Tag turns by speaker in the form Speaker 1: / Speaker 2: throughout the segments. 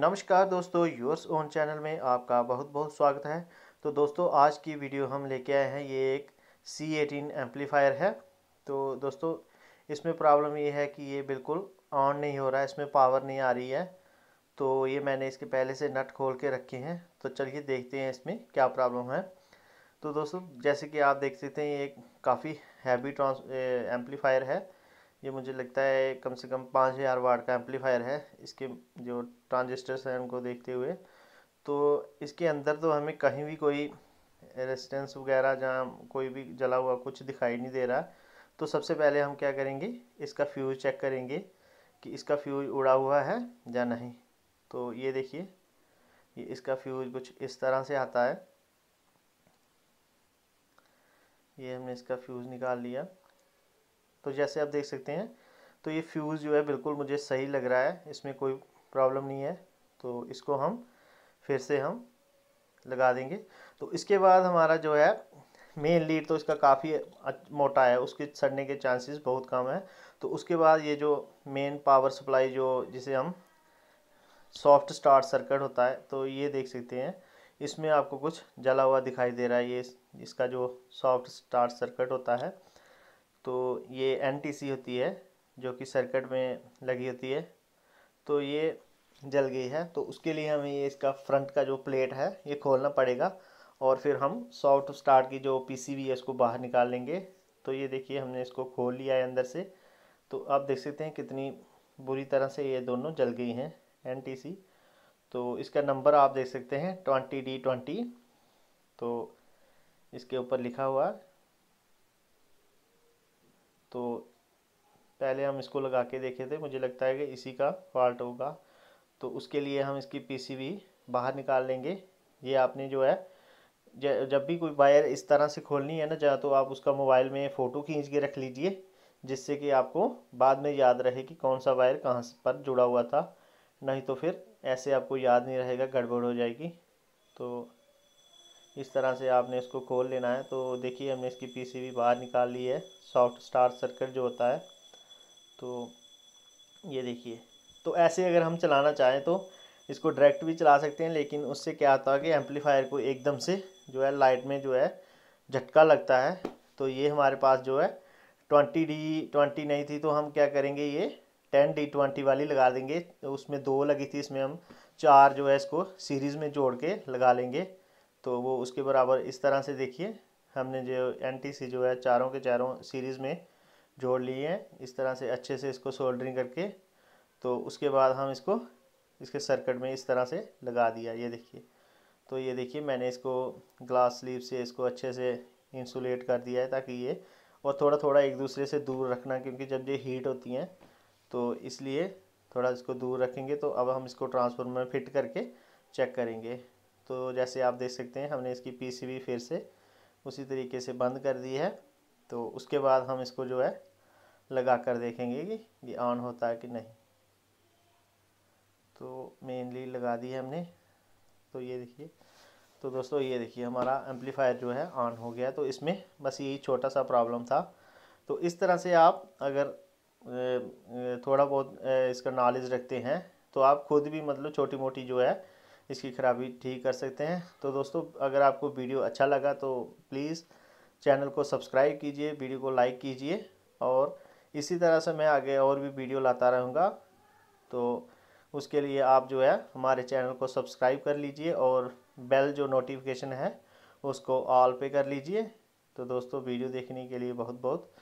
Speaker 1: नमस्कार दोस्तों yours own channel में आपका बहुत बहुत स्वागत है तो दोस्तों आज की वीडियो हम लेके आए हैं ये एक सी एटीन एम्पलीफायर है तो दोस्तों इसमें प्रॉब्लम ये है कि ये बिल्कुल ऑन नहीं हो रहा है इसमें पावर नहीं आ रही है तो ये मैंने इसके पहले से नट खोल के रखे हैं तो चलिए देखते हैं इसमें क्या प्रॉब्लम है तो दोस्तों जैसे कि आप देख सकते हैं ये काफ़ी हैवी ट्रांस एम्पलीफायर है ये मुझे लगता है कम से कम पाँच हज़ार वाट का एम्पलीफायर है इसके जो ट्रांजिस्टर्स हैं उनको देखते हुए तो इसके अंदर तो हमें कहीं भी कोई रेजिस्टेंस वगैरह जहाँ कोई भी जला हुआ कुछ दिखाई नहीं दे रहा तो सबसे पहले हम क्या करेंगे इसका फ्यूज़ चेक करेंगे कि इसका फ्यूज़ उड़ा हुआ है या नहीं तो ये देखिए ये इसका फ्यूज़ कुछ इस तरह से आता है ये हमने इसका फ्यूज़ निकाल लिया तो जैसे आप देख सकते हैं तो ये फ्यूज़ जो है बिल्कुल मुझे सही लग रहा है इसमें कोई प्रॉब्लम नहीं है तो इसको हम फिर से हम लगा देंगे तो इसके बाद हमारा जो है मेन लीड तो इसका काफ़ी मोटा है उसके सड़ने के चांसेस बहुत कम है तो उसके बाद ये जो मेन पावर सप्लाई जो जिसे हम सॉफ्ट स्टार्ट सर्किट होता है तो ये देख सकते हैं इसमें आपको कुछ जला हुआ दिखाई दे रहा है ये इसका जो सॉफ्ट स्टार्ट सर्किट होता है तो ये सी होती है जो कि सर्किट में लगी होती है तो ये जल गई है तो उसके लिए हमें ये इसका फ्रंट का जो प्लेट है ये खोलना पड़ेगा और फिर हम सॉफ्ट स्टार्ट की जो पीसीबी है उसको बाहर निकाल लेंगे तो ये देखिए हमने इसको खोल लिया है अंदर से तो आप देख सकते हैं कितनी बुरी तरह से ये दोनों जल गई हैं सी तो इसका नंबर आप देख सकते हैं ट्वेंटी डी ट्वेंटी तो इसके ऊपर लिखा हुआ तो पहले हम इसको लगा के देखे थे मुझे लगता है कि इसी का फॉल्ट होगा तो उसके लिए हम इसकी पीसीबी बाहर निकाल लेंगे ये आपने जो है जब भी कोई वायर इस तरह से खोलनी है ना चाहे तो आप उसका मोबाइल में फ़ोटो खींच के रख लीजिए जिससे कि आपको बाद में याद रहे कि कौन सा वायर कहाँ पर जुड़ा हुआ था नहीं तो फिर ऐसे आपको याद नहीं रहेगा गड़बड़ हो जाएगी तो इस तरह से आपने इसको खोल लेना है तो देखिए हमने इसकी पीसीबी बाहर निकाल ली है सॉफ्ट स्टार सर्किट जो होता है तो ये देखिए तो ऐसे अगर हम चलाना चाहें तो इसको डायरेक्ट भी चला सकते हैं लेकिन उससे क्या होता है कि एम्पलीफायर को एकदम से जो है लाइट में जो है झटका लगता है तो ये हमारे पास जो है ट्वेंटी डी ट्वेंटी नहीं थी तो हम क्या करेंगे ये टेन डी ट्वेंटी वाली लगा देंगे तो उसमें दो लगी थी इसमें हम चार जो है इसको सीरीज़ में जोड़ के लगा लेंगे तो वो उसके बराबर इस तरह से देखिए हमने जो एन जो है चारों के चारों सीरीज़ में जोड़ लिए हैं इस तरह से अच्छे से इसको सोल्डरिंग करके तो उसके बाद हम इसको इसके सर्किट में इस तरह से लगा दिया ये देखिए तो ये देखिए मैंने इसको ग्लास स्लीव से इसको अच्छे से इंसुलेट कर दिया है ताकि ये और थोड़ा थोड़ा एक दूसरे से दूर रखना क्योंकि जब ये हीट होती हैं तो इसलिए थोड़ा इसको दूर रखेंगे तो अब हम इसको ट्रांसफार्मर में फिट करके चेक करेंगे तो जैसे आप देख सकते हैं हमने इसकी पीसीबी फिर से उसी तरीके से बंद कर दी है तो उसके बाद हम इसको जो है लगा कर देखेंगे कि ये ऑन होता है कि नहीं तो मेनली लगा दी है हमने तो ये देखिए तो दोस्तों ये देखिए हमारा एम्पलीफायर जो है ऑन हो गया तो इसमें बस यही छोटा सा प्रॉब्लम था तो इस तरह से आप अगर थोड़ा बहुत इसका नॉलेज रखते हैं तो आप खुद भी मतलब छोटी मोटी जो है इसकी खराबी ठीक कर सकते हैं तो दोस्तों अगर आपको वीडियो अच्छा लगा तो प्लीज़ चैनल को सब्सक्राइब कीजिए वीडियो को लाइक कीजिए और इसी तरह से मैं आगे और भी वीडियो लाता रहूँगा तो उसके लिए आप जो है हमारे चैनल को सब्सक्राइब कर लीजिए और बेल जो नोटिफिकेशन है उसको ऑल पे कर लीजिए तो दोस्तों वीडियो देखने के लिए बहुत बहुत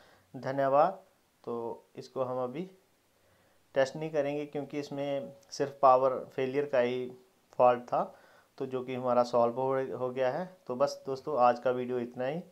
Speaker 1: धन्यवाद तो इसको हम अभी टेस्ट नहीं करेंगे क्योंकि इसमें सिर्फ पावर फेलियर का ही फॉल्ट था तो जो कि हमारा सॉल्व हो गया है तो बस दोस्तों आज का वीडियो इतना ही